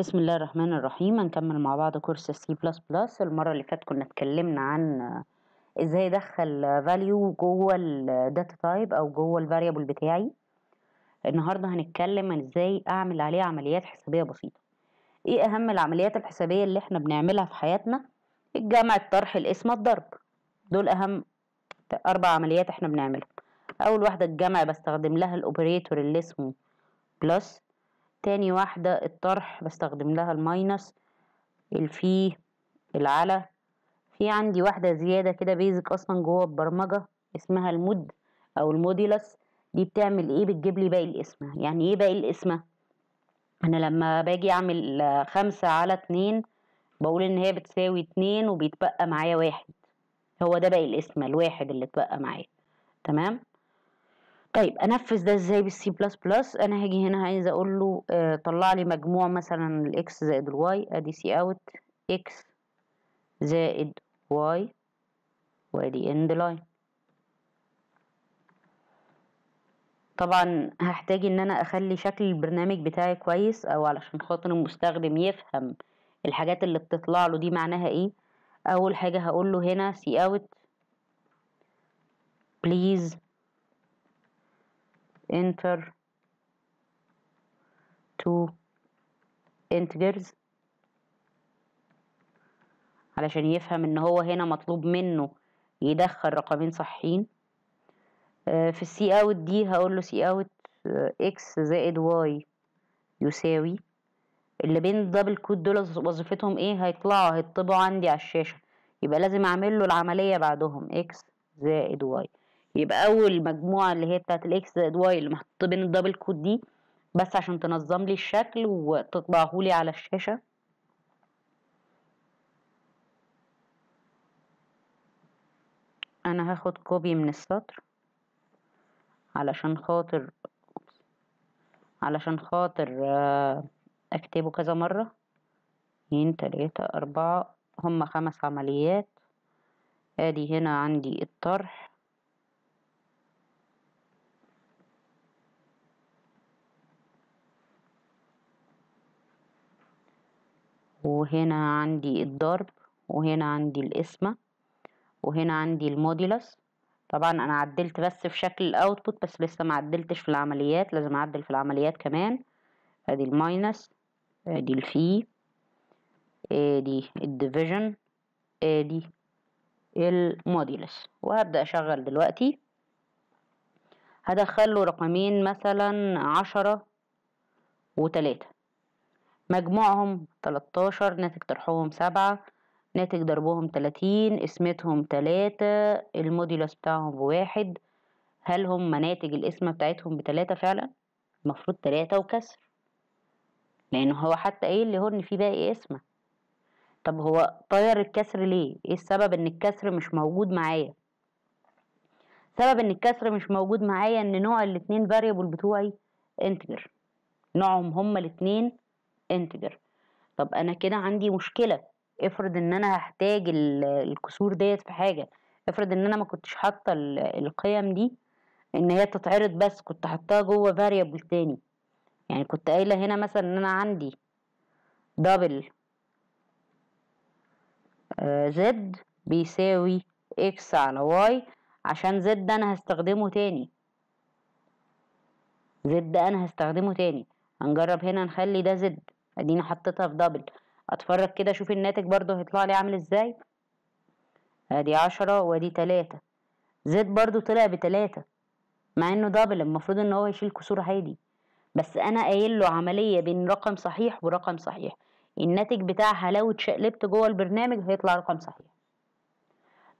بسم الله الرحمن الرحيم هنكمل مع بعض كورس السي بلس بلس المرة اللي فاتت كنا اتكلمنا عن ازاي ادخل فاليو جوه الداتا تايب او جوه الفاريبل بتاعي النهاردة هنتكلم عن ازاي اعمل عليه عمليات حسابية بسيطة ايه اهم العمليات الحسابية اللي احنا بنعملها في حياتنا الجمع الطرح القسمة الضرب دول اهم اربع عمليات احنا بنعملهم اول واحدة الجمع بستخدم لها الاوبريتور اللي اسمه بلس تاني واحدة الطرح بستخدم لها الماينس الفي العلى في عندي واحدة زيادة كده بيزك أصلا جوه البرمجة اسمها المود أو الموديلس دي بتعمل إيه بتجيب لي باقي القسمة يعني إيه باقي القسمة أنا لما باجي أعمل خمسة على اتنين بقول إن هي بتساوي اتنين وبيتبقى معايا واحد هو ده باقي القسمة الواحد اللي اتبقى معايا تمام طيب انفذ ده ازاي بالسي بلس بلس انا هاجي هنا عايز اقول له آه، طلع لي مجموع مثلا الاكس زائد الواي ادي سي اوت اكس زائد واي وادي اند لاين طبعا هحتاج ان انا اخلي شكل البرنامج بتاعي كويس او علشان خاطر المستخدم يفهم الحاجات اللي بتطلع له دي معناها ايه اول حاجه هقول له هنا سي اوت بليز enter two integers علشان يفهم ان هو هنا مطلوب منه يدخل رقمين صحيين آه، في السي اوت دي هقول له سي اوت اكس زائد واي يساوي اللي بين الدبل كود دول وظيفتهم ايه هيطلعوا هيطبعوا عندي على الشاشه يبقى لازم اعمل له العمليه بعدهم اكس زائد واي يبقى اول مجموعه اللي هي بتاعت الاكس زائد واي اللي محطوط بين الدبل كود دي بس عشان تنظم لي الشكل وتطبعه لي على الشاشه انا هاخد كوبي من السطر علشان خاطر علشان خاطر آه، اكتبه كذا مرة اتنين تلاتة اربعة هما خمس عمليات ادي هنا عندي الطرح وهنا عندي الضرب وهنا عندي القسمة وهنا عندي الموديلس طبعا انا عدلت بس في شكل الاوتبوت بس لسه ما عدلتش في العمليات لازم اعدل في العمليات كمان ادي الماينس ادي الفي ادي الديفيجن ادي الموديلس وهبدأ اشغل دلوقتي هدخل له رقمين مثلا عشرة وتلاتة مجموعهم 13 ناتج طرحهم 7 ناتج ضربهم 30 اسمتهم 3 الموديلوس بتاعهم بواحد هل هم مناتج القسمة بتاعتهم بتلاتة فعلا؟ المفروض تلاتة وكسر لأن هو حتى ايه اللي هو إن في باقي قسمة طب هو طير الكسر ليه؟ ايه السبب ان الكسر مش موجود معايا؟ سبب ان الكسر مش موجود معايا ان نوع الاتنين فاريبل بتوعي انتجر نوعهم هما الاتنين انتجر طب انا كده عندي مشكله افرض ان انا هحتاج الكسور ديت في حاجه افرض ان انا ما كنتش حاطه القيم دي ان هي تتعرض بس كنت حطاها جوه فاريبل تاني يعني كنت قايله هنا مثلا ان انا عندي دبل زد آه، بيساوي اكس على واي عشان زد انا هستخدمه تاني زد انا هستخدمه تاني هنجرب هنا نخلي ده زد اديني حطيتها في دبل اتفرج كده اشوف الناتج برضو هيطلع لي عامل ازاي ادي عشرة وادي تلاتة زد برضو طلع بتلاتة مع انه دبل المفروض ان هو يشيل كسور عادي بس انا قايل له عملية بين رقم صحيح ورقم صحيح الناتج بتاعها لو اتشقلبت جوه البرنامج هيطلع رقم صحيح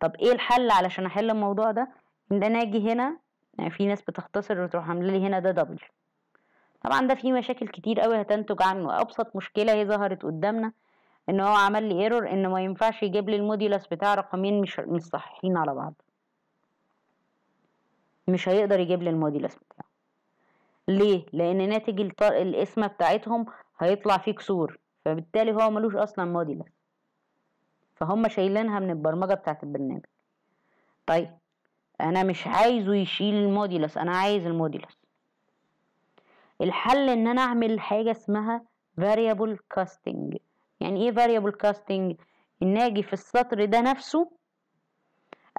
طب ايه الحل علشان احل الموضوع ده ان انا اجي هنا يعني في ناس بتختصر وتروح عامله لي هنا ده دبل طبعا ده فيه مشاكل كتير قوي هتنتج عنه ابسط مشكله هي ظهرت قدامنا ان هو عمل لي ايرور ان ما ينفعش يجيب لي الموديولس بتاع رقمين مش مش صحيحين على بعض مش هيقدر يجيب لي الموديولس بتاعه ليه لان ناتج القسمه بتاعتهم هيطلع فيه كسور فبالتالي هو ملوش اصلا موديولس فهم شايلينها من البرمجه بتاعه البرنامج طيب انا مش عايزه يشيل الموديولس انا عايز الموديولس الحل ان انا اعمل حاجه اسمها variable casting يعني ايه variable casting ان اجي في السطر ده نفسه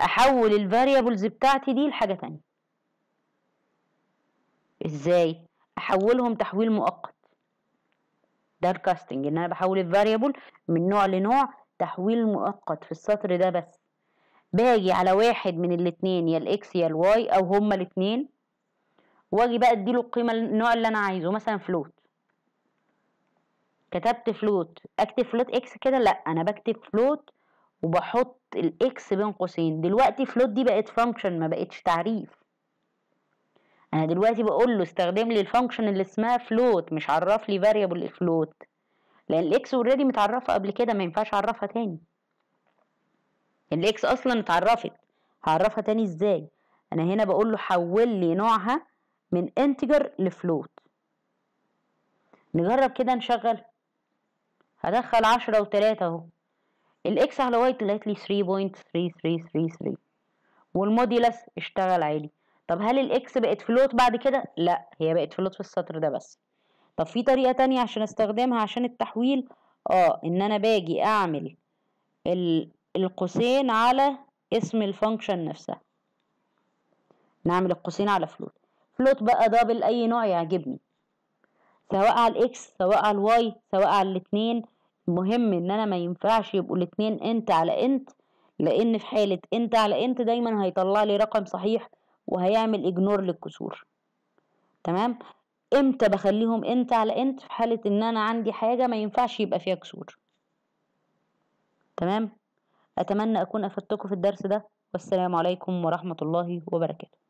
احول الفاريبلز بتاعتي دي لحاجه تانية ازاي احولهم تحويل مؤقت ده الكاستنج ان انا بحول الفاريبل من نوع لنوع تحويل مؤقت في السطر ده بس باجي على واحد من الاتنين يا الاكس يا الواي او هما الاتنين واجي بقى اديله القيمه النوع اللي انا عايزه مثلا فلوت كتبت فلوت اكتب فلوت اكس كده لا انا بكتب فلوت وبحط الاكس بين قوسين دلوقتي فلوت دي بقت فانكشن ما بقتش تعريف انا دلوقتي بقول له استخدم لي الفانكشن اللي اسمها فلوت مش عرف لي فاريبل الفلوت لان الاكس اوريدي متعرفه قبل كده ما ينفعش اعرفها تاني الاكس اصلا اتعرفت هعرفها تاني ازاي انا هنا بقول له حول لي نوعها من انتجر لفلوت نجرب كده نشغل هدخل عشرة وتلاتة اهو الاكس على واي طلعت لي 3.33333 والموديلس اشتغل عالي طب هل الاكس بقت فلوت بعد كده لا هي بقت فلوت في السطر ده بس طب في طريقه تانية عشان استخدمها عشان التحويل اه ان انا باجي اعمل القوسين على اسم الفانكشن نفسها نعمل القوسين على فلوت فلوت بقى دبل اي نوع يعجبني سواء على الاكس سواء على الواي سواء على الاتنين المهم ان انا ما ينفعش يبقوا الاتنين انت على انت لان في حالة انت على انت دايما هيطلع لي رقم صحيح وهيعمل اجنور للكسور تمام امتى بخليهم انت على انت في حالة ان انا عندي حاجة ما ينفعش يبقى فيها كسور تمام اتمنى اكون افدتكم في الدرس ده والسلام عليكم ورحمة الله وبركاته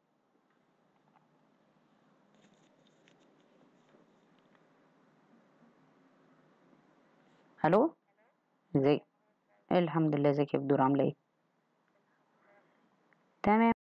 الو ازيك الحمد لله ازيك يا بدور عامله ايه تمام